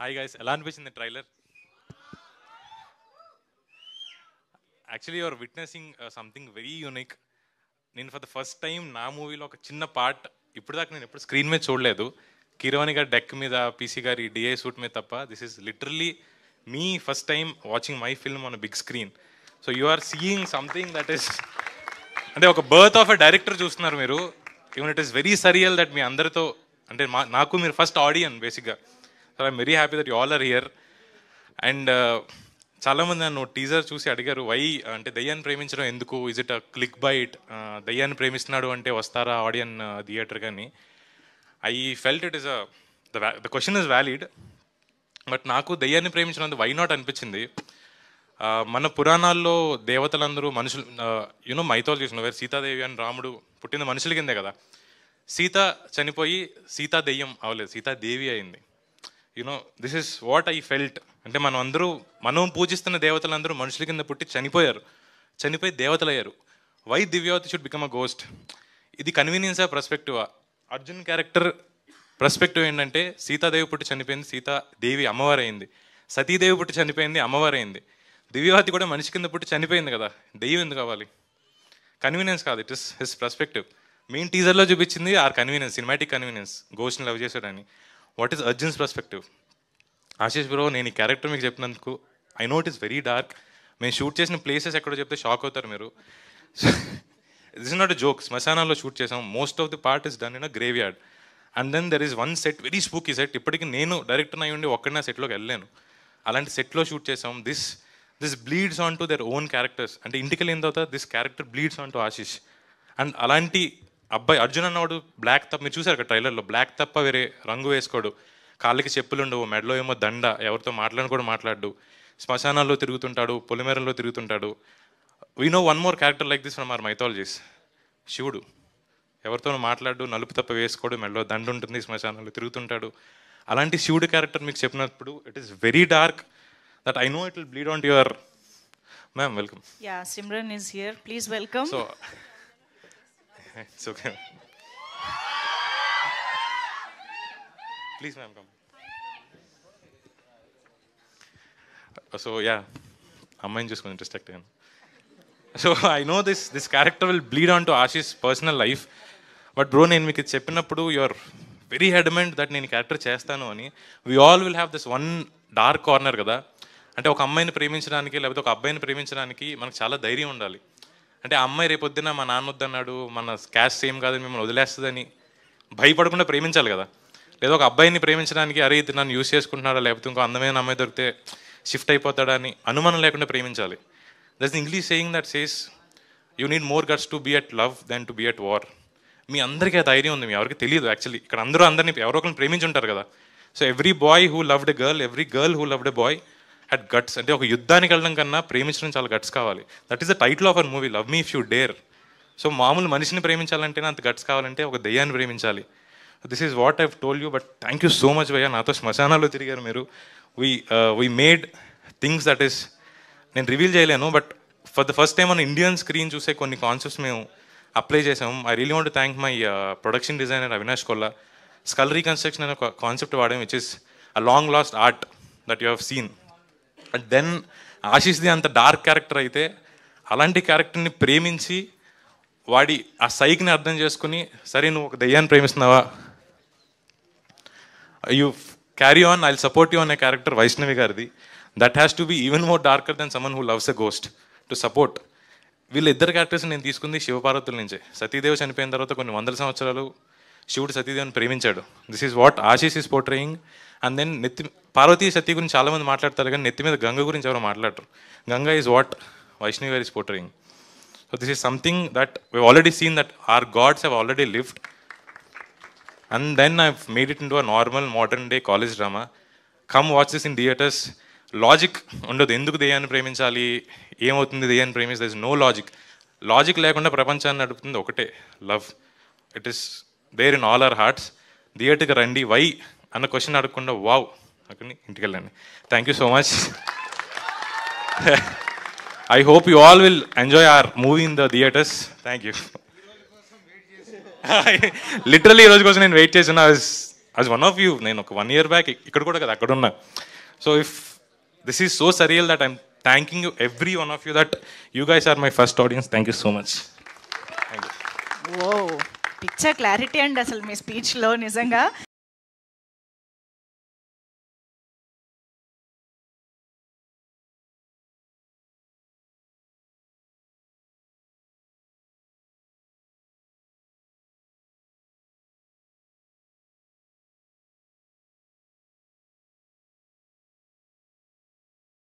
hi guys ఎలా అనిపించింది trailer actually your witnessing something very unique నేను ఫర్ ద ఫస్ట్ టైం నా మూవీలో ఒక చిన్న పార్ట్ ఇప్పుడు దాకా నేను ఎప్పుడు స్క్రీన్ మీద చూడలేదు కిరవాణి గారి డెక్ మీద పీసీ గారి డిఐ సూట్ మీద తప్ప this is literally me first time watching my film on big screen so you are seeing something that is అంటే ఒక బర్త్ ఆఫ్ ఎ డైరెక్టర్ చూస్తున్నారు మీరు even it is very surreal that మీ అందరితో అంటే మా నాకు మీరు ఫస్ట్ ఆడియన్ బేసిక్గా so I'm very happy that you all are here and చాలామంది నన్ను టీజర్ చూసి అడిగారు వై అంటే దయ్యాన్ని ప్రేమించడం ఎందుకు is it a click bait దయ్యాన్ని ప్రేమిస్తున్నాడు అంటే వస్తారా ఆడియన్ థియేటర్ కానీ I felt it is a the question is valid but నాకు దయ్యాన్ని ప్రేమించినందుకు వై నాట్ అనిపించింది మన పురాణాల్లో దేవతలందరూ మనుషులు యూనో చూసిన వేరు సీతాదేవి అని రాముడు పుట్టింది మనుషుల కిందే కదా సీత చనిపోయి సీతా దెయ్యం అవ్వలేదు సీతాదేవి అయింది you know this is what I felt అంటే మనం అందరూ మనం పూజిస్తున్న దేవతలందరూ మనుషుల కింద పుట్టి చనిపోయారు చనిపోయి దేవతలు అయ్యారు why Divyavathi should become a ghost ఇది కన్వీనియన్స్ ఆ అర్జున్ క్యారెక్టర్ ప్రస్పెక్టివ్ ఏంటంటే సీతాదేవి పుట్టి చనిపోయింది సీతాదేవి అయింది సతీదేవి పుట్టి చనిపోయింది అమ్మవారైంది దివ్యవతి కూడా మనిషి కింద పుట్టి చనిపోయింది కదా దెయ్యం ఎందుకు కావాలి కన్వీనియన్స్ కాదు it is his perspective main టీజర్లో చూపించింది ఆర్ కన్వీనియన్స్ సినిమాటిక్ కన్వీనియన్స్ గోస్ట్ని లవ్ చేశాడని what is Arjun's perspective Ashish bro నేను ఈ క్యారెక్టర్ మీకు చెప్పినందుకు I know it is very dark మేము షూట్ చేసిన ప్లేసెస్ ఎక్కడో చెప్తే షాక్ అవుతారు మీరు this is not a joke శ్మశానాల్లో షూట్ చేసాం most of the part is done in a graveyard and then there is one set very spooky set ఇప్పటికి నేను డైరెక్టర్ అయ్యి ఉండి ఒక్కడినా సెట్లోకి వెళ్ళాను అలాంటి సెట్లో షూట్ చేసాం this this bleeds on to their own characters అంటే ఇంటికి వెళ్ళిన తర్వాత this character bleeds on to Ashish and అలాంటి అబ్బాయి అర్జున్ అన్నవాడు బ్లాక్ తప్ప మీరు చూసారు కదా ట్రైలర్లో బ్లాక్ తప్ప వేరే రంగు వేసుకోడు కాళ్ళకి చెప్పులు ఉండవు మెడలో ఏమో దండ ఎవరితో మాట్లాడిన కూడా మాట్లాడు శ్మశానాల్లో తిరుగుతుంటాడు పొలిమేరల్లో తిరుగుతుంటాడు we know one more character like this from our mythologies శివుడు ఎవరితోనూ మాట్లాడు నలుపు తప్ప వేసుకోడు మెడలో దండ ఉంటుంది శ్మశానాల్లో తిరుగుతుంటాడు అలాంటి శివుడు క్యారెక్టర్ మీకు చెప్పినప్పుడు it is very dark that I know it will bleed on your ma'am welcome yeah Simran is here please welcome so it's okay please ma'am come so yeah అమ్మాయిని చూసి కొంచెం డిస్ట్రాక్ట్ అయ్యాను so I know this this character will bleed on to Ashish's personal life but bro నేను మీకు చెప్పినప్పుడు your very adamant that నేను character చేస్తాను అని we all will have this one dark corner కదా అంటే ఒక అమ్మాయిని ప్రేమించడానికి లేకపోతే ఒక అబ్బాయిని ప్రేమించడానికి మనకు చాలా ధైర్యం ఉండాలి అంటే ఆ అమ్మాయి రేపొద్దున మా నాన్న వద్దన్నాడు మన క్యాష్ సేమ్ కాదని మిమ్మల్ని వదిలేస్తుందని భయపడకుండా ప్రేమించాలి కదా లేదా ఒక అబ్బాయిని ప్రేమించడానికి అరే ఇది నన్ను యూస్ చేసుకుంటున్నాడా లేకపోతే ఇంకో అందమైన అమ్మాయి దొరికితే షిఫ్ట్ అయిపోతాడా అని అనుమానం లేకుండా ప్రేమించాలి thus English saying that says you need more guts to be at love than to be at war మీ అందరికీ ఆ ధైర్యం ఉంది మీ ఎవరికి తెలియదు యాక్చువల్లీ ఇక్కడ అందరూ అందరినీ ఎవరో ఒకరిని ప్రేమించుంటారు కదా so every boy who loved a girl every girl who loved a boy had guts అంటే ఒక యుద్ధానికి వెళ్ళడం కన్నా ప్రేమించడం చాలా గట్స్ కావాలి that is the title of our movie love me if you dare so మామూలు మనిషిని ప్రేమించాలంటేనే అంత గట్స్ కావాలంటే ఒక దయ్యాన్ని ప్రేమించాలి this is what I've told you but thank you so much భయ్యా నాతో శ్మశానాల్లో తిరిగారు మీరు we we made things that is నేను రివీల్ చేయలేను but for the first time మన ఇండియన్ స్క్రీన్ చూసే కొన్ని కాన్సెప్ట్స్ మేము అప్లై చేసాము I really want thank my production designer Avinash Kolla skull reconstruction అనే కాన్సెప్ట్ వాడేం which is a long lost art that you have seen and then ఆశీష్ది అంత dark character అయితే అలాంటి క్యారెక్టర్ని ప్రేమించి వాడి ఆ సైకిని అర్థం చేసుకుని సరే నువ్వు ఒక దయ్యాన్ని ప్రేమిస్తున్నావా you carry on I support you అనే క్యారెక్టర్ వైష్ణవి గారిది that has to be even more darker than someone who loves a ghost to support వీళ్ళిద్దరు క్యారెక్టర్స్ నేను తీసుకుంది శివపార్వతుల నుంచే సతీదేవి చనిపోయిన తర్వాత కొన్ని వందల సంవత్సరాలు శివుడు సతీదేవిని ప్రేమించాడు this is what Ashish is portraying and then నెత్తి పార్వతీ సతీ గురించి చాలామంది మాట్లాడతారు కానీ నెత్తి మీద గంగ గురించి ఎవరు మాట్లాడరు గంగా ఈజ్ వాట్ వైష్ణవి గారి is portraying so this is something that we already seen that our gods have already lived and then I made it into a normal modern day college drama come watch this in theatres logic ఉండదు ఎందుకు దెయ్యాన్ని ప్రేమించాలి ఏమవుతుంది దెయ్యాన్ని ప్రేమించాలి దో no logic logic లేకుండా ప్రపంచాన్ని నడుపుతుంది ఒకటే love it is there in all our hearts థియేటర్కి రండి వై అన్న క్వశ్చన్ అడగకుండా వావ్ అక్కడిని ఇంటికి వెళ్ళండి thank you so much I hope you all will enjoy our movie in the theatres thank you literally ఈరోజు కోసం నేను వెయిట్ చేసిన అస్ వన్ ఆఫ్ యూ నేను ఒక వన్ ఇయర్ బ్యాక్ ఇక్కడ కూడా కదా అక్కడ ఉన్నా so if this is so surreal that I'm thanking you every one of you that you guys are my first audience thank you so much thank you picture clarity అండి అసలు మీ స్పీచ్లో నిజంగా